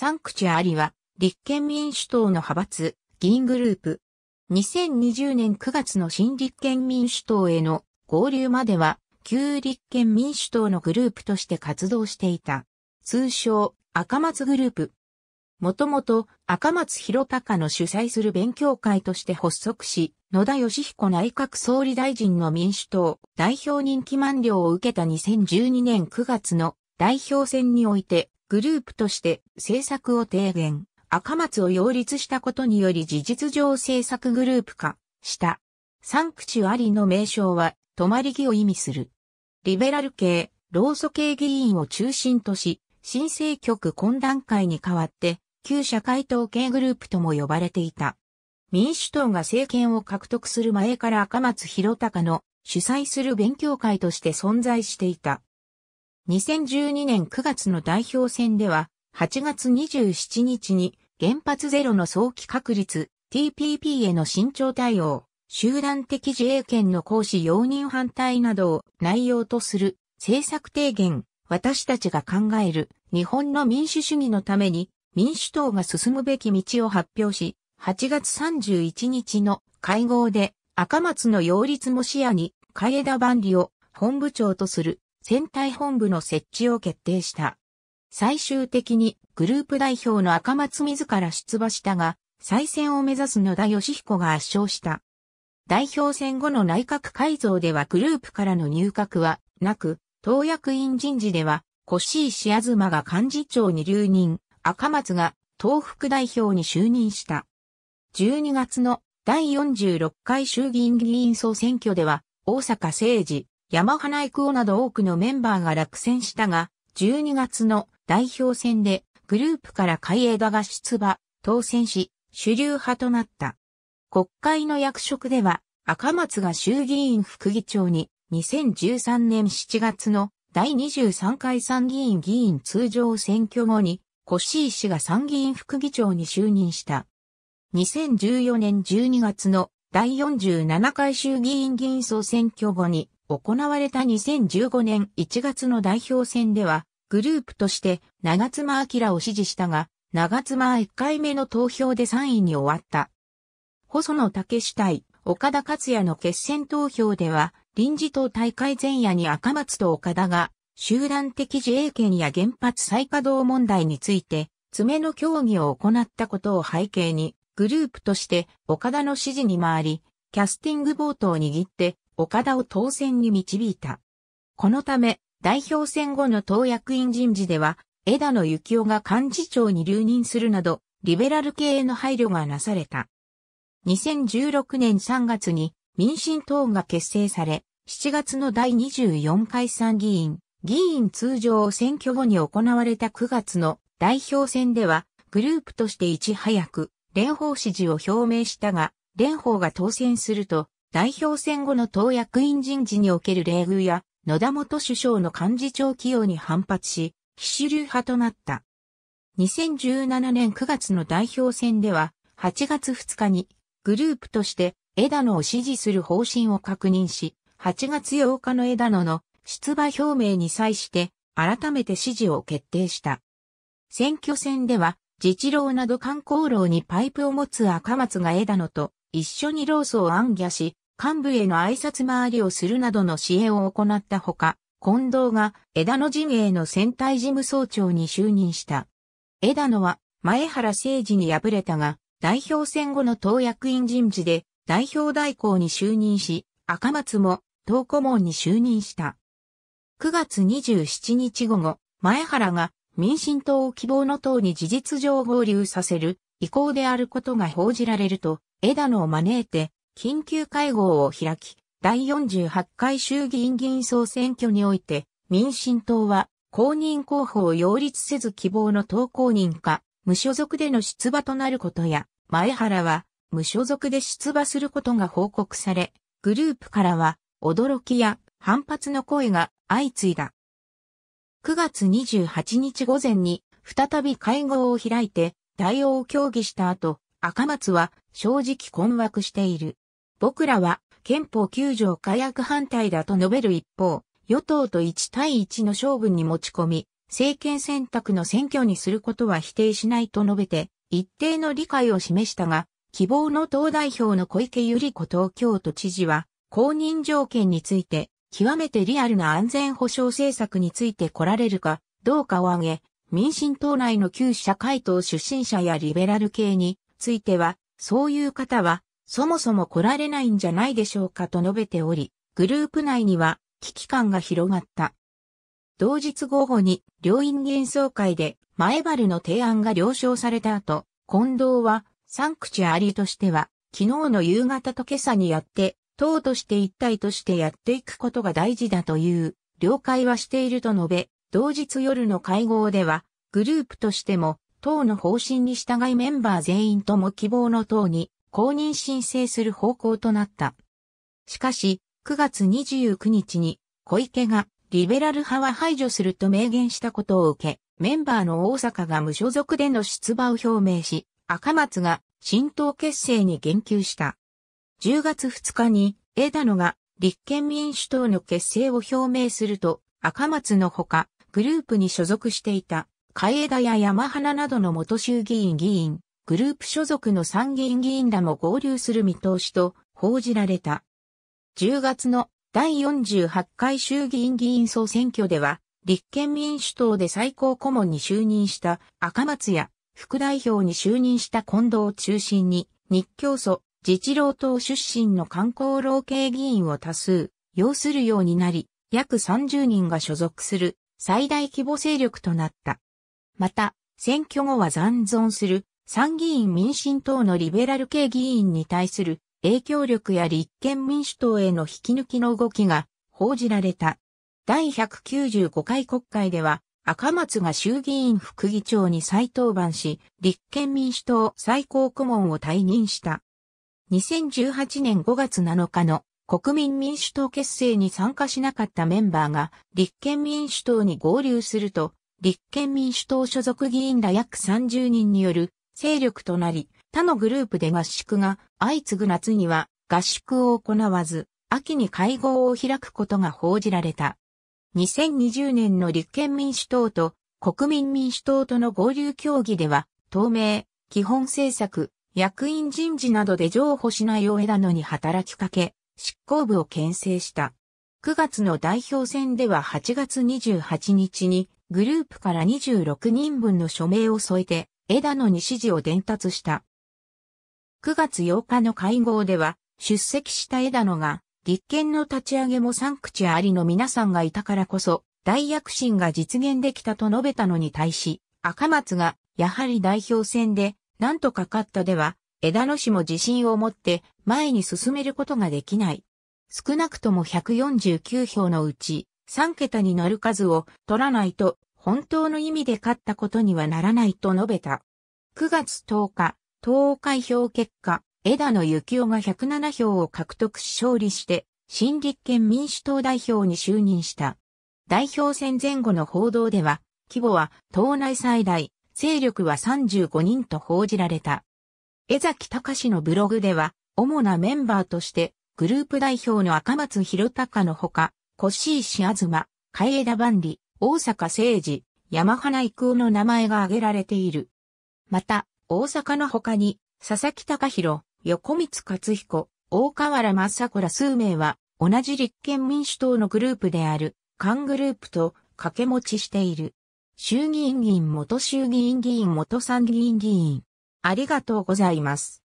サンクチュアリは、立憲民主党の派閥、議員グループ。2020年9月の新立憲民主党への合流までは、旧立憲民主党のグループとして活動していた。通称、赤松グループ。もともと赤松博隆の主催する勉強会として発足し、野田義彦内閣総理大臣の民主党代表任期満了を受けた2012年9月の代表選においてグループとして政策を提言、赤松を擁立したことにより事実上政策グループ化した。三口ありの名称は、泊まり木を意味する。リベラル系、老祖系議員を中心とし、新政局懇談会に代わって、旧社会党系グループとも呼ばれていた。民主党が政権を獲得する前から赤松博隆の主催する勉強会として存在していた。2012年9月の代表選では、8月27日に原発ゼロの早期確立、TPP への慎重対応、集団的自衛権の行使容認反対などを内容とする政策提言、私たちが考える日本の民主主義のために民主党が進むべき道を発表し、8月31日の会合で赤松の擁立も視野に、海枝万里を本部長とする戦隊本部の設置を決定した。最終的にグループ代表の赤松自ら出馬したが、再選を目指す野田義彦が圧勝した。代表選後の内閣改造ではグループからの入閣はなく、党役員人事では、越石東が幹事長に留任、赤松が党副代表に就任した。12月の第46回衆議院議員総選挙では、大阪政治山花育夫など多くのメンバーが落選したが、12月の代表戦でグループから海江田が出馬、当選し、主流派となった。国会の役職では、赤松が衆議院副議長に、2013年7月の第23回参議院議員通常選挙後に、越井氏が参議院副議長に就任した。2014年12月の第47回衆議院議員総選挙後に、行われた2015年1月の代表戦では、グループとして長妻明を支持したが、長妻1回目の投票で3位に終わった。細野武主対岡田克也の決選投票では、臨時党大会前夜に赤松と岡田が、集団的自衛権や原発再稼働問題について、詰めの協議を行ったことを背景に、グループとして岡田の指示に回り、キャスティングボートを握って岡田を当選に導いた。このため、代表選後の党役員人事では、枝野幸男が幹事長に留任するなど、リベラル系への配慮がなされた。2016年3月に民進党が結成され、7月の第24回参議院、議員通常選挙後に行われた9月の代表選では、グループとしていち早く、蓮舫支持を表明したが、蓮舫が当選すると、代表選後の党役員人事における礼遇や、野田元首相の幹事長起用に反発し、非主流派となった。2017年9月の代表選では、8月2日に、グループとして、枝野を支持する方針を確認し、8月8日の枝野の出馬表明に際して、改めて支持を決定した。選挙戦では、自治労など観光労にパイプを持つ赤松が枝野と一緒に労組を暗夜し、幹部への挨拶回りをするなどの支援を行ったほか、近藤が枝野陣営の選対事務総長に就任した。枝野は前原誠治に敗れたが、代表選後の党役員人事で代表代行に就任し、赤松も党顧問に就任した。9月27日午後、前原が民進党を希望の党に事実上合流させる意向であることが報じられると、枝野を招いて緊急会合を開き、第48回衆議院議員総選挙において、民進党は公認候補を擁立せず希望の党公認か、無所属での出馬となることや、前原は無所属で出馬することが報告され、グループからは驚きや反発の声が相次いだ。9月28日午前に再び会合を開いて対応を協議した後、赤松は正直困惑している。僕らは憲法9条改悪反対だと述べる一方、与党と1対1の勝負に持ち込み、政権選択の選挙にすることは否定しないと述べて、一定の理解を示したが、希望の党代表の小池百合子東京都知事は、公認条件について、極めてリアルな安全保障政策について来られるかどうかを挙げ、民進党内の旧社会党出身者やリベラル系については、そういう方はそもそも来られないんじゃないでしょうかと述べており、グループ内には危機感が広がった。同日午後に両院幻想会で前原の提案が了承された後、近藤はサンクチュアリとしては昨日の夕方と今朝にやって、党として一体としてやっていくことが大事だという了解はしていると述べ、同日夜の会合ではグループとしても党の方針に従いメンバー全員とも希望の党に公認申請する方向となった。しかし、9月29日に小池がリベラル派は排除すると明言したことを受け、メンバーの大阪が無所属での出馬を表明し、赤松が新党結成に言及した。10月2日に枝野が立憲民主党の結成を表明すると、赤松のほか、グループに所属していた、海田や山花などの元衆議院議員、グループ所属の参議院議員らも合流する見通しと報じられた。10月の第48回衆議院議員総選挙では、立憲民主党で最高顧問に就任した赤松や副代表に就任した近藤を中心に、日教組、自治労党出身の観光老系議員を多数、要するようになり、約30人が所属する最大規模勢力となった。また、選挙後は残存する参議院民進党のリベラル系議員に対する影響力や立憲民主党への引き抜きの動きが報じられた。第195回国会では赤松が衆議院副議長に再登板し、立憲民主党最高顧問を退任した。2018年5月7日の国民民主党結成に参加しなかったメンバーが立憲民主党に合流すると、立憲民主党所属議員ら約30人による勢力となり、他のグループで合宿が相次ぐ夏には合宿を行わず、秋に会合を開くことが報じられた。2020年の立憲民主党と国民民主党との合流協議では、透明、基本政策、役員人事などで譲歩しないを枝野に働きかけ、執行部を牽制した。9月の代表選では8月28日にグループから26人分の署名を添えて枝野に指示を伝達した。9月8日の会合では、出席した枝野が、立憲の立ち上げもサンクチュアリの皆さんがいたからこそ、大躍進が実現できたと述べたのに対し、赤松が、やはり代表選で、なんとか勝ったでは、枝野氏も自信を持って前に進めることができない。少なくとも149票のうち3桁になる数を取らないと本当の意味で勝ったことにはならないと述べた。9月10日、投開票結果、枝野幸男が107票を獲得し勝利して、新立憲民主党代表に就任した。代表選前後の報道では、規模は党内最大、勢力は35人と報じられた。江崎隆のブログでは、主なメンバーとして、グループ代表の赤松博隆のほか、越石東、海江田万里、大阪政治、山花育夫の名前が挙げられている。また、大阪の他に、佐々木隆弘、横光克彦、大河原正子ら数名は、同じ立憲民主党のグループである、菅グループと掛け持ちしている。衆議院議員元衆議院議員元参議院議員。ありがとうございます。